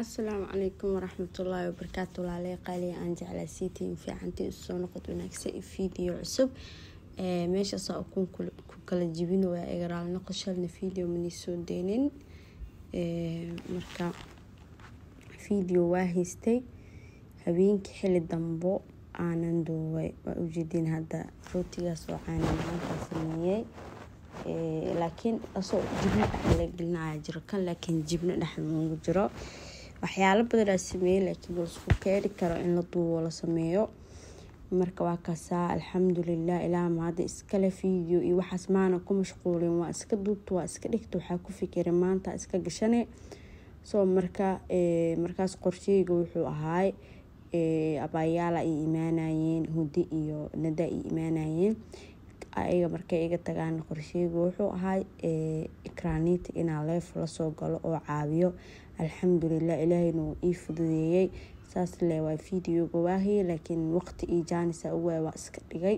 asalaamu calaykum waraxmatullaahi wabarakaatu walaaley qaaliya aan jeclaa siitiin fiicantii isu noqod wanaagsan video cusub meeshaasaa ukun ku kala jibin waa eega raali video mani soo deynin marka video waa haystay habeenkii xili dambo aanan duubay waa ujeedin hadda rootigaas oo caana macaankaa sameeyey laakiin asoo jibno dhex ah lagelinaya jiro kan laakiin jibno dhex jiro waxyaalo badan aa sameeye laakiin laisku keeni karo in la duubo la sameeyo marka waa kaasaa alxamdulilah ilaa maada iskale video iyo waxaas maana ku mashquulin waa iska duubta waa iska dhigta waxaa ku fikira maanta iska gashane soo marka eh, markaas qorsheyga wuxuu ahaay eh, abaayaala ay imaanayeen hudi iyo nada ay imaanayeen ayaga markay iga tagaan qorsheyga wuxuu ahaay eh, ikraaniita inaa leef lasoo galo oo caawiyo alxamdulilah ilaahayna wuu ii fududeeyey saasle waa videoga waahay laakiin waqti iyo jaanisa uwaa waa iska dhigay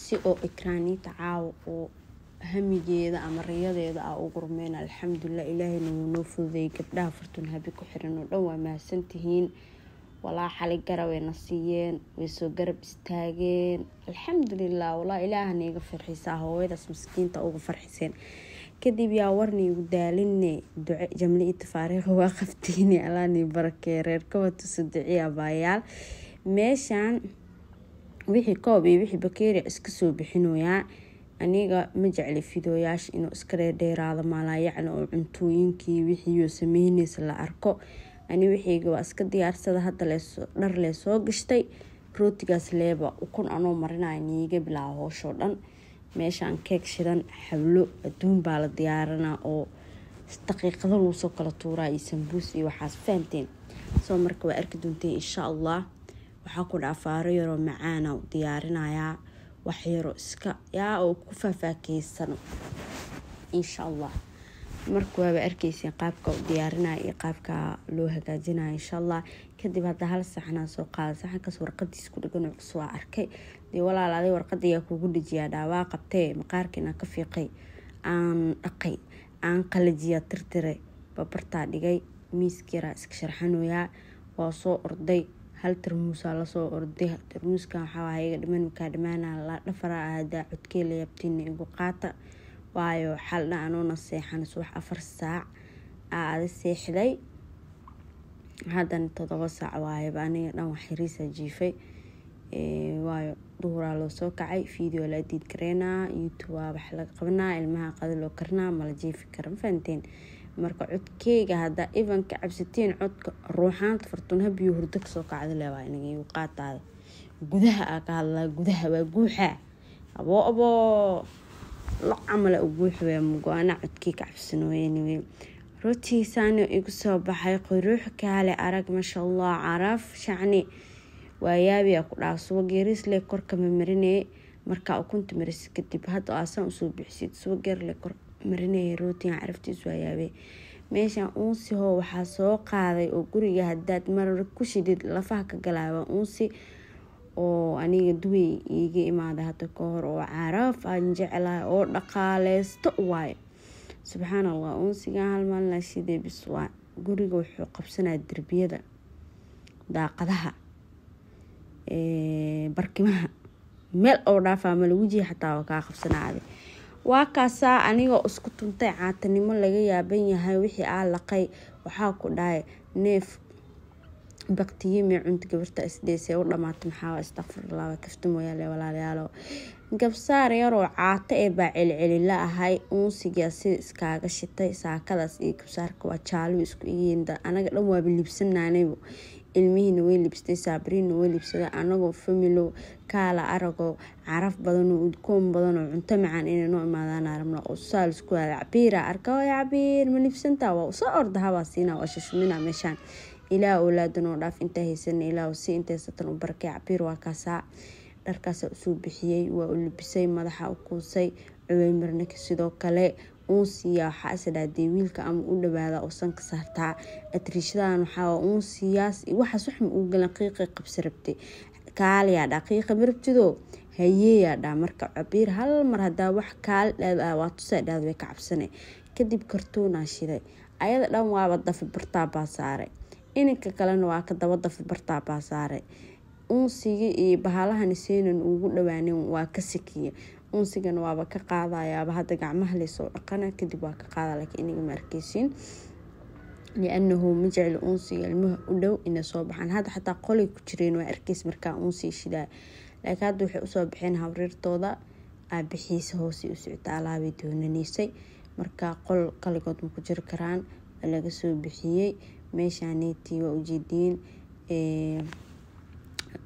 si oo ikraaniita caawa oo hamigeeda ama riyadeeda ah u gurmeen alxamdulilah ilaahayna wuu noo fududeeyey gabdhaha fartun habi ku xiran oo dhan waa mahadsantihiin walaa xali garawayna siiyeen way soo garab istaageen alxamdulilah walaa ilaaha naiga farxisaa hooyadaas maskiinta uga farxiseen kadib yaa warnaigu daaline jamle io tafaariikh waa qabteyne alaani barakee reer kabatusa duciya baayaal meeshaan wixii koob iyo wixii bakeeriya iska soo bixinoyaa aniga ma jecli fidooyaasha inuu iska dheerdheeraado maalaa yacni oo cuntooyinkii wixiiyoo sameyneysa la arko ani waxayga waa iska diyaarsada hadda dhar lee soo gashtay rootigaas leeba ukun anoo marinaya niiga bilaaba hooshoo dhan meeshaan keeg shidan xablo adduun baa la diyaaranaa oo daqiiqada lousoo kala tuuraa iyo sambuus iyo waxaas fahamteen soo marka waa arki doonteen insha allah waxaa ku dhaafaaro yaroo macaana diyaarinayaa wax yaroo iska yaa oo ku faahfaakeysan insha allah marka waaba arkeysa qaabka diyaarinayo iyo qaabka loo hagaajinayo insha kadib hadda hal saxanaa soo qaada saxankaas warqadiis ku dhagan oo arkay dee walaal aday warqada ayaa kuugu dhajiyaa dhaawaa qabtee maqaarkiinaan ka fiiqay aan dhaqay aan qalajiyaa tirtiray babartaa dhigay miiskiiraa iska sharxanoyaa waa soo orday hal tarmuusaa lasoo orday tarmuuska waxaa iga dhiman dhimaana la dhafara aada codkee la yaabtiina igu qaata waayo xaldha anuuna seexan subax afar saac aada seexday haddana todobo saac waayaba aniga dhan wax xiriisa jiifay waayo duhuraa loo soo kacay video la adiid gareynaa youtube wax laga qabnaa ilmaha qadi loo karinaa mala jiifi kara ma marka codkeyga hadaa ivan ka cabsateen codka ruuxaanta fartuunha biyo hurdo kasoo kacda leewaa inagayuu qaataada gudaha aa ka hadlaa gudaha waa guuxa aboo aboo lo camala u buuxwey codkii ka cabsanooyen wey rotiisaana igu soo baxay quruux kaale arag maasha allah caraaf shacni waayaabiya ku dhaasuba geerisle korka mamarine markaa ukunta marisa kadib hadda asaan usoo bixsid suba geerle kor marinaya rootigan caraftiisu waayaabe meeshaan uunsi hoo waxaa soo qaaday oo guriga hadaad marar ku shidid lafaha ka galaaba uunsi oo aniga duwey iiga imaada hadda ka hor oo caraf aan jeclahay oo dhaqaaleysto waaye subxaan allah unsiga halmaalila sidee biswaa guriga wuxuu qabsanaa derbiyada daaqadaha barkimaha meel oo dhaafaa male xataa oo kaa qabsanaade waa kaasaa anigoo isku tuntay caatanimo laga yaaban yahay wixii aa laqay waxaa ku dhahay neef baqtiyimi cunta gabarta isdeysee u dhamaata maxaa istakfurlaa kaftamooyaale walaalayaalo gabsaar yaroo caato ee baa celcelila ahay uunsiga sida iskaaga shitay saakadaas iyo gabsaarka waa jaalu isku iyiin anaga dhan waaba libsananayb ilmihiina way libsatay saabiriinna way libsaday anagoo familow kaala aragoo caraf badanoo udkoon badanoo cunto macaan inay noo imaadaana rabna oo saalisku cabiira arka cabiir ma libsantaa waa usoo ordahabaa siina waa shashumina meeshaan ilaa oolaadan oo dhaaf intaa haysan ilaa si intaysatan u barkay cabiir waa kaasaa dharkaasa usuu bixiyey waa u libisay madaxa u kuusay cuweymarna sidoo kale uunsiiyaa waxaa isdhaadee wiilka ama u dhawaada usan ka saartaa atriishadadan waxaa uunsiiyaas waxaas waxma uu galan qiiqi qabsi rabtay kaaliyaa dhaa qiiqa marabtido hayeeyaa dhaa marka cabiir hal mar hadaa wax kaali dheed ah, waa tusaa dheed way ka cabsanay kadib kartuunaa shiday ayada dhan waaba dafa bartaa baa saaray ininka kalena waa ka daba daf bartaa baasaare uunsiga iyo bahalahan seynan ugu dhawaanin waa ka sikiya unsigana waaba ka qaadayaaba hadda gacmaha laysoo dhaqana kadib waa ka qaada laakiin iniga ma arkeysiin lianahu ma jecli uunsiga ilmaha u dhow inay soo baxaan hadda xataa qolay ku jireen waa arkeys markaa uunsiga shidaa laakiin hadda waxay usoo baxeen hawriirtooda aabixiisa hoose u socota alaabay doonaniisay markaa qol qaligood ma ku jiri karaan waa laga soo bixiyey meeshaneytii waa ujeediin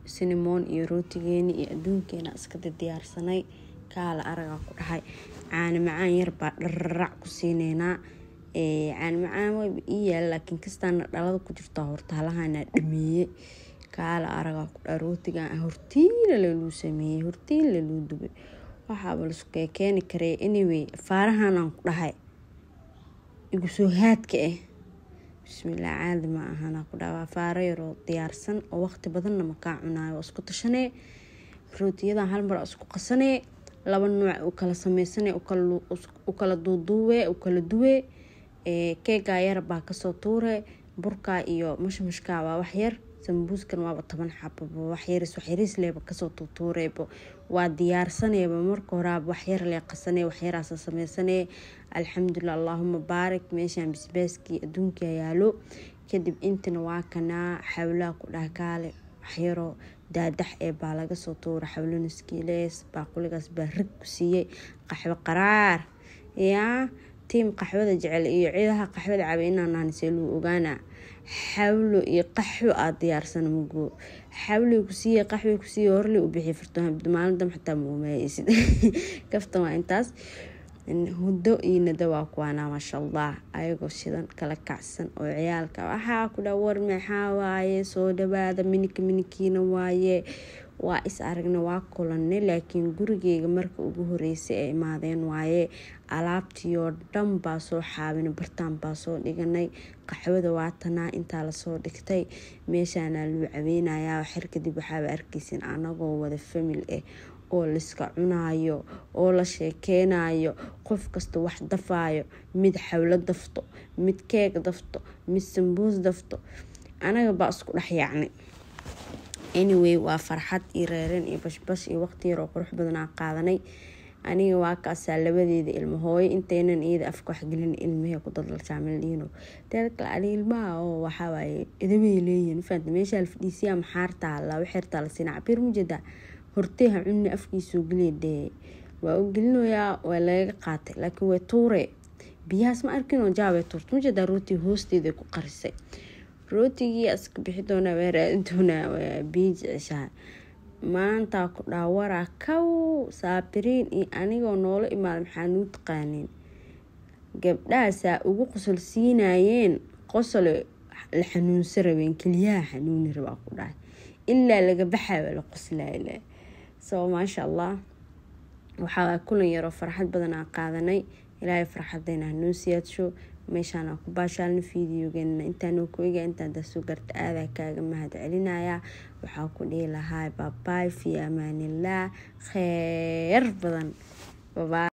sinimoon iyo rootigeeni iyo adduunkeena iskada diyaarsanay kaala aragaa ku dhahay caana macaan yar baa dhararac ku siineynaa caana macaan wayba ii yaala laakiin kastaana dhalada ku jirtaa hortaalahanaa dhameeye kaala aragaa ku dhaha rootigan ah, hortiina laluu sameeyey hortiina laluu dubay waxaaba laisku keekeeni karee anyway faarahanaan ku dhahay igusoo haadka ah bismillah caadi ma ahaan ku dhaawaa faaro yaroo diyaarsan oo waqti badanna makaa cunaayo isku tashane rootiyada hal mar isku qasanee laba nuuc u kala sameysane u kala duuduuwe u kala duwe keegaa yar baa kasoo tuure burkaa iyo mashmashkaa waa wax yar sambuuskan waaba toban xababa waxyaris waxyarisleeba kasoo tuutuureebo waa diyaarsaneeba marka horaaba waxyar lee qasanee waxyaraasa sameysanee alxamdulilah allaahuma baarik meeshaan bisbaaskii adduunka yaalo kadib intana waa kanaa xawlaha ku dhahkaale waxyaroo daadax ee baa laga soo tuura xawlo nuskiilees baaquligaas baa rag ku siiyey qaxwo qaraar yaa tiim qaxwada jecel iyo ciidaha qaxwada caba inaan aanisee luu ogaana xawlo iyo qaxwo aada diyaarsan mugo xawli kusiiye qaxwi kusiiye horley u bixiy fartoon maalin dam xataa muumeeya kaftan waa intaas hudo iyo nadawaku waanaa maasha allah ayagoo shidan kala kacsan oo ciyaalka waxaa ah. ku dhaa war maxaa waaye soo dhawaada minika minikiina waaye waa is aragna waa kulanay laakiin gurigeyga marka ugu horeysay ee imaadeen waaye alaabtii dhan baa soo xaabina bartaan baa soo dhiganay qaxwada waatanaa intaa lasoo dhigtay meeshaana lagu cabeynayaa xer kadib waxaaba arkeysin anagoo wada famil ah oo laiska cunaayo oo la sheekeynayo qof kasta wax dafaayo mid xawlo dafto mid keeg dafto mid sambuus dafto anaga baa isku dhex yaacnay anyway waa farxad iyo reereen iyo bashbash iyo waqti yaroo qurux badanaa qaadanay aniga waa kaasaa labadeeda ilmo hooyo intaynan iyada afka waxgelin ilmahee ku dadaljaamildhiino teed kale ani ilmaha oo waxawaaye edabay leeyihin fanta meeshaa la fadhiisiyaa maxaartaa la wixirtaa la sinaa cabir mujedaa hortee ha cunine afkiisuu geliya dee waa u gelinoyaa waa lagaga qaatay laakiin way tuure biyahaas ma arkinoo jaabay tuurta ma jeedaa hoosteeda ku qarisay rootigii aska bixi doonaa waa raadin doonaa waa biyo jeceshaha maantaa ku dhaawaraa kow saabiriin iyo anigoo noola imaada maxaa taqaanin taqaaniin ugu qosol siinayeen qosole la xanuunsan rabeen keliyaha xanuuni rabaa ku dhahay ilaa laga baxaaba la qoslayle so maasha allah waxaa kulan yaroo farxad badan aan qaadanay ilaahay farxadeyna hanoo siyaadsho meeshaana ku baashaalna fideogeena intaanoo ku ega intaan dasuu garta aadaa kaaga mahad celinayaa waxaa ku dhihi lahaa babaay fi amaanillah kheyr badan